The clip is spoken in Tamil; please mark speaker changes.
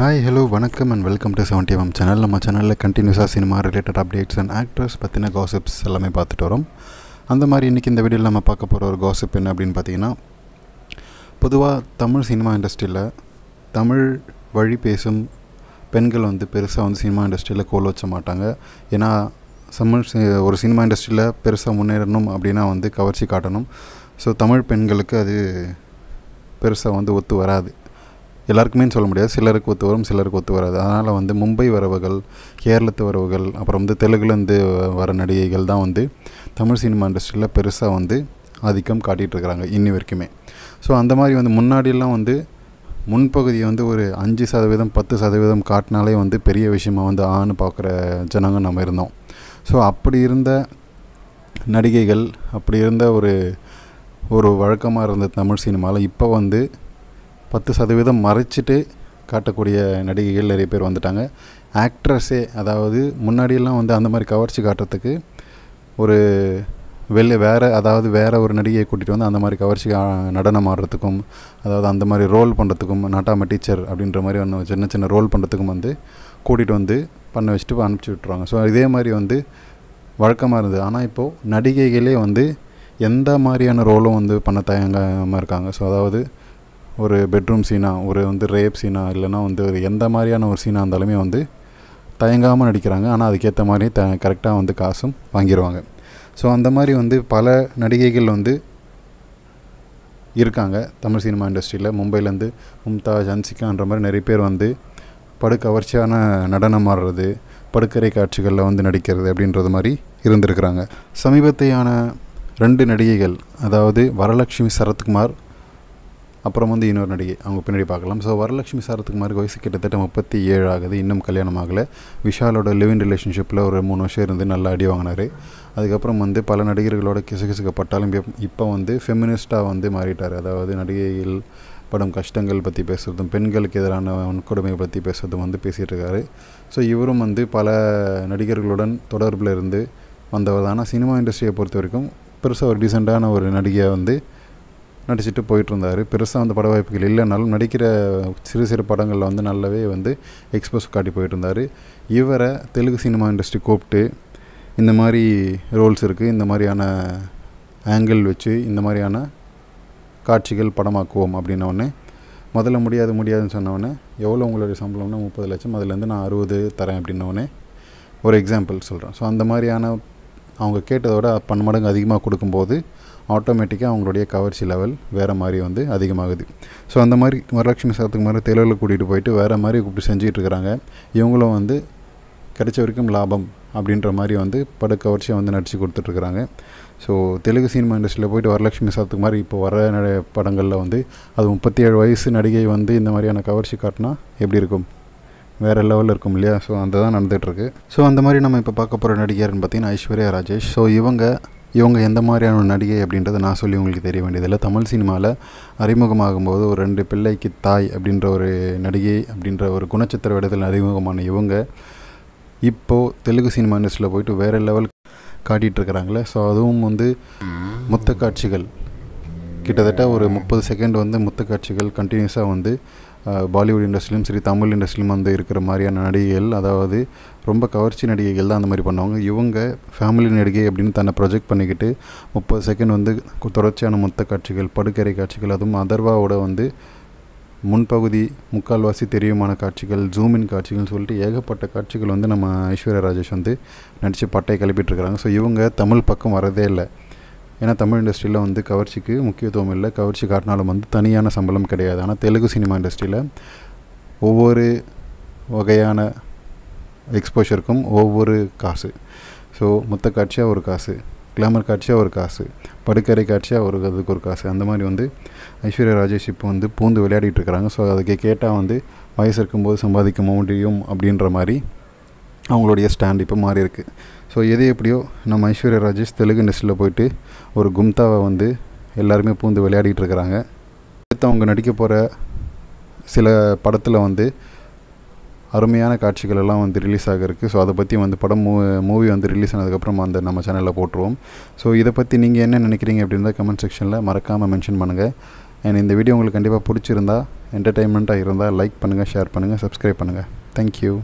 Speaker 1: ஹாய் ஹலோ வணக்கம் and welcome to seventy M channel நம்ம சேனலில் கண்டினியூஸாக cinema related updates and actors பற்றின காசிப்ஸ் எல்லாமே பார்த்துட்டு வரோம் அந்த மாதிரி இன்றைக்கி இந்த வீடியோவில் நம்ம பார்க்க போகிற ஒரு காசிப் என்ன அப்படின்னு பார்த்தீங்கன்னா பொதுவாக தமிழ் சினிமா இண்டஸ்ட்ரியில் தமிழ் வழி பேசும் பெண்கள் வந்து பெருசாக வந்து சினிமா இண்டஸ்ட்ரியில் கோல் வச்ச மாட்டாங்க ஏன்னா தமிழ் ஒரு சினிமா இண்டஸ்ட்ரியில் பெருசாக முன்னேறணும் அப்படின்னா வந்து கவர்ச்சி காட்டணும் ஸோ தமிழ் பெண்களுக்கு அது பெருசாக வந்து ஒத்து வராது எல்லாருக்குமே சொல்ல முடியாது சிலருக்கு ஒத்து வரும் சிலருக்கு ஒத்து வராது அதனால் வந்து மும்பை வரவுகள் கேரளத்து வரவுகள் அப்புறம் வந்து தெலுங்குலேருந்து வர நடிகைகள் தான் வந்து தமிழ் சினிமா இண்டஸ்ட்ரியில் பெருசாக வந்து ஆதிக்கம் இருக்கிறாங்க இன்னி வரைக்குமே ஸோ அந்த மாதிரி வந்து முன்னாடியெல்லாம் வந்து முன்பகுதியை வந்து ஒரு அஞ்சு சதவீதம் பத்து சதவீதம் காட்டினாலே வந்து பெரிய விஷயமாக வந்து ஆன்னு பார்க்குற ஜனங்கள் நம்ம இருந்தோம் ஸோ அப்படி இருந்த நடிகைகள் அப்படி இருந்த ஒரு ஒரு வழக்கமாக இருந்த தமிழ் சினிமாவில் இப்போ வந்து பத்து சதவீதம் மறைச்சிட்டு காட்டக்கூடிய நடிகைகள் நிறைய பேர் வந்துட்டாங்க ஆக்ட்ரஸே அதாவது முன்னாடியெல்லாம் வந்து அந்த மாதிரி கவர்ச்சி காட்டுறதுக்கு ஒரு வெளில வேறு அதாவது வேறு ஒரு நடிகையை கூட்டிகிட்டு வந்து அந்த மாதிரி கவர்ச்சி நடனம் ஆடுறதுக்கும் அதாவது அந்த மாதிரி ரோல் பண்ணுறதுக்கும் நாட்டாம டீச்சர் அப்படின்ற மாதிரி ஒன்று சின்ன சின்ன ரோல் பண்ணுறதுக்கும் வந்து கூட்டிகிட்டு வந்து பண்ண வச்சுட்டு அனுப்பிச்சி விட்ருவாங்க ஸோ இதே மாதிரி வந்து வழக்கமாக இருந்தது ஆனால் இப்போது நடிகைகளே வந்து எந்த மாதிரியான ரோலும் வந்து பண்ண தயங்காமல் இருக்காங்க ஸோ அதாவது ஒரு பெட்ரூம் சீனாக ஒரு வந்து ரேப் சீனாக இல்லைனா வந்து ஒரு எந்த மாதிரியான ஒரு சீனாக இருந்தாலுமே வந்து தயங்காமல் நடிக்கிறாங்க ஆனால் அதுக்கேற்ற மாதிரி த கரெக்டாக வந்து காசும் வாங்கிடுவாங்க ஸோ அந்த மாதிரி வந்து பல நடிகைகள் வந்து இருக்காங்க தமிழ் சினிமா இண்டஸ்ட்ரியில் மும்பைலேருந்து மும்தாஜ் ஜன்சிகான்ற மாதிரி நிறைய பேர் வந்து படுக்கவர்ச்சியான நடனம் ஆடுறது படுக்கரை காட்சிகளில் வந்து நடிக்கிறது அப்படின்றது மாதிரி இருந்திருக்கிறாங்க சமீபத்தையான ரெண்டு நடிகைகள் அதாவது வரலட்சுமி சரத்குமார் அப்புறம் வந்து இன்னொரு நடிகை அவங்க பின்னாடி பார்க்கலாம் ஸோ வரலட்சுமி சாரத்துக்கு மாதிரி வயசு கிட்டத்தட்ட முப்பத்தி ஏழு ஆகுது இன்னும் கல்யாணம் ஆகலை விஷாலோட லிவிங் ரிலேஷன்ஷிப்பில் ஒரு மூணு வருஷம் இருந்து நல்லா அடி வாங்கினார் அதுக்கப்புறம் வந்து பல நடிகர்களோட கிசுகிசுக்கப்பட்டாலும் இப்போ வந்து ஃபெமினிஸ்ட்டாக வந்து மாறிட்டார் அதாவது நடிகைகள் படம் கஷ்டங்கள் பற்றி பேசுகிறதும் பெண்களுக்கு எதிரான வன்கொடுமை பற்றி பேசுகிறதும் வந்து பேசிகிட்டு ஸோ இவரும் வந்து பல நடிகர்களுடன் தொடர்பில் இருந்து வந்தவர் தான் ஆனால் சினிமா இண்டஸ்ட்ரியை பொறுத்த வரைக்கும் பெருசாக ஒரு டீசெண்டான ஒரு நடிகையாக வந்து நடிச்சுட்டு போயிட்டுருந்தார் பெருசாக வந்து பட வாய்ப்புகள் இல்லைனாலும் நடிக்கிற சிறு சிறு படங்களில் வந்து நல்லாவே வந்து எக்ஸ்போஸ் காட்டி போயிட்டுருந்தார் இவரை தெலுங்கு சினிமா இண்டஸ்ட்ரி கூப்பிட்டு இந்த மாதிரி ரோல்ஸ் இருக்குது இந்த மாதிரியான ஆங்கிள் வச்சு இந்த மாதிரியான காட்சிகள் படமாக்குவோம் அப்படின்னோடனே முதல்ல முடியாது முடியாதுன்னு சொன்னோடனே எவ்வளோ உங்களுடைய சம்பளம்னா முப்பது லட்சம் அதுலேருந்து நான் அறுபது தரேன் அப்படின்னோடனே ஒரு எக்ஸாம்பிள் சொல்கிறேன் ஸோ அந்த மாதிரியான அவங்க கேட்டதோட பன் மடங்கு அதிகமாக கொடுக்கும்போது ஆட்டோமேட்டிக்காக அவங்களுடைய கவர்ச்சி லெவல் வேறு மாதிரி வந்து அதிகமாகுது ஸோ அந்த மாதிரி வரலட்சுமி சாதத்துக்கு மாதிரி தெலுவில் கூட்டிகிட்டு போயிட்டு வேறு மாதிரி கூப்பிட்டு செஞ்சிகிட்ருக்கிறாங்க இவங்களும் வந்து கிடைச்ச வரைக்கும் லாபம் அப்படின்ற மாதிரி வந்து படு கவர்ச்சியை வந்து நடித்து கொடுத்துட்ருக்குறாங்க ஸோ தெலுங்கு சினிமா இண்டஸ்ட்ரியில் போயிட்டு வரலட்சுமி சாதத்துக்கு மாதிரி இப்போ வர படங்களில் வந்து அது முப்பத்தி ஏழு வயசு நடிகை வந்து இந்த மாதிரியான கவர்ச்சி காட்டினா எப்படி இருக்கும் வேறு லெவலில் இருக்கும் இல்லையா ஸோ அந்த தான் நடந்துகிட்ருக்கு ஸோ அந்த மாதிரி நம்ம இப்போ பார்க்க போகிற நடிகர்னு பார்த்தீங்கன்னா ஐஸ்வர்யா ராஜேஷ் ஸோ இவங்க இவங்க எந்த மாதிரியான நடிகை அப்படின்றத நான் சொல்லி உங்களுக்கு தெரிய வேண்டியதில்லை தமிழ் சினிமாவில் அறிமுகமாகும்போது ஒரு ரெண்டு பிள்ளைக்கு தாய் அப்படின்ற ஒரு நடிகை அப்படின்ற ஒரு குணச்சித்திர விடத்தில் அறிமுகமான இவங்க இப்போது தெலுங்கு சினிமா இண்டஸ்ட்ரியில் போயிட்டு வேறு லெவல் காட்டிகிட்ருக்குறாங்களே ஸோ அதுவும் வந்து முத்த காட்சிகள் கிட்டத்தட்ட ஒரு முப்பது செகண்ட் வந்து முத்த காட்சிகள் கண்டினியூஸாக வந்து பாலிவுட் இண்டஸ்ட்ரியிலும் சரி தமிழ் இண்டஸ்ட்ரியிலும் வந்து இருக்கிற மாதிரியான நடிகைகள் அதாவது ரொம்ப கவர்ச்சி நடிகைகள் தான் அந்த மாதிரி பண்ணுவாங்க இவங்க ஃபேமிலி நடிகை அப்படின்னு தன்னை ப்ரொஜெக்ட் பண்ணிக்கிட்டு முப்பது செகண்ட் வந்து தொடர்ச்சியான மொத்த காட்சிகள் படுக்கரை காட்சிகள் அதுவும் அதர்வாவோட வந்து முன்பகுதி முக்கால்வாசி தெரியுமான காட்சிகள் ஜூமின் காட்சிகள்னு சொல்லிட்டு ஏகப்பட்ட காட்சிகள் வந்து நம்ம ஐஸ்வர்யா ராஜேஷ் வந்து நடித்து பட்டையை கிளப்பிட்டுருக்குறாங்க ஸோ இவங்க தமிழ் பக்கம் வரதே இல்லை ஏன்னா தமிழ் இண்டஸ்ட்ரியில் வந்து கவர்ச்சிக்கு முக்கியத்துவம் இல்லை கவர்ச்சி காட்டினாலும் வந்து தனியான சம்பளம் கிடையாது ஆனால் தெலுங்கு சினிமா இண்டஸ்ட்ரியில் ஒவ்வொரு வகையான எக்ஸ்போஷருக்கும் ஒவ்வொரு காசு ஸோ மொத்த காட்சியாக ஒரு காசு கிளாமர் காட்சியாக ஒரு காசு படுக்கரை காட்சியாக ஒரு அதுக்கு ஒரு காசு அந்த மாதிரி வந்து ஐஸ்வர்யா ராஜேஷ் இப்போ வந்து பூந்து விளையாடிட்டு இருக்கிறாங்க ஸோ அதுக்கு கேட்டால் வந்து வயசு இருக்கும்போது சம்பாதிக்க முடியும் அப்படின்ற மாதிரி அவங்களுடைய ஸ்டாண்ட் இப்போ மாறி இருக்குது ஸோ எது எப்படியோ நம்ம ஐஸ்வர்யா ராஜேஷ் தெலுங்கு இண்டஸ்ட்ரியில் போயிட்டு ஒரு கும்தாவை வந்து எல்லாருமே பூந்து விளையாடிகிட்டு இருக்கிறாங்க அடுத்து அவங்க நடிக்க போகிற சில படத்தில் வந்து அருமையான காட்சிகள் எல்லாம் வந்து ரிலீஸ் ஆகிருக்கு ஸோ அதை பற்றி வந்து படம் மூ மூவி வந்து ரிலீஸ் ஆனதுக்கப்புறம் அந்த நம்ம சேனலில் போட்டுருவோம் ஸோ இதை பற்றி நீங்கள் என்ன நினைக்கிறீங்க அப்படின்னா கமெண்ட் செக்ஷனில் மறக்காமல் மென்ஷன் பண்ணுங்கள் அண்ட் இந்த வீடியோ உங்களுக்கு கண்டிப்பாக பிடிச்சிருந்தா என்டர்டெயின்மெண்ட்டாக இருந்தால் லைக் பண்ணுங்கள் ஷேர் பண்ணுங்கள் சப்ஸ்கிரைப் பண்ணுங்கள் தேங்க்யூ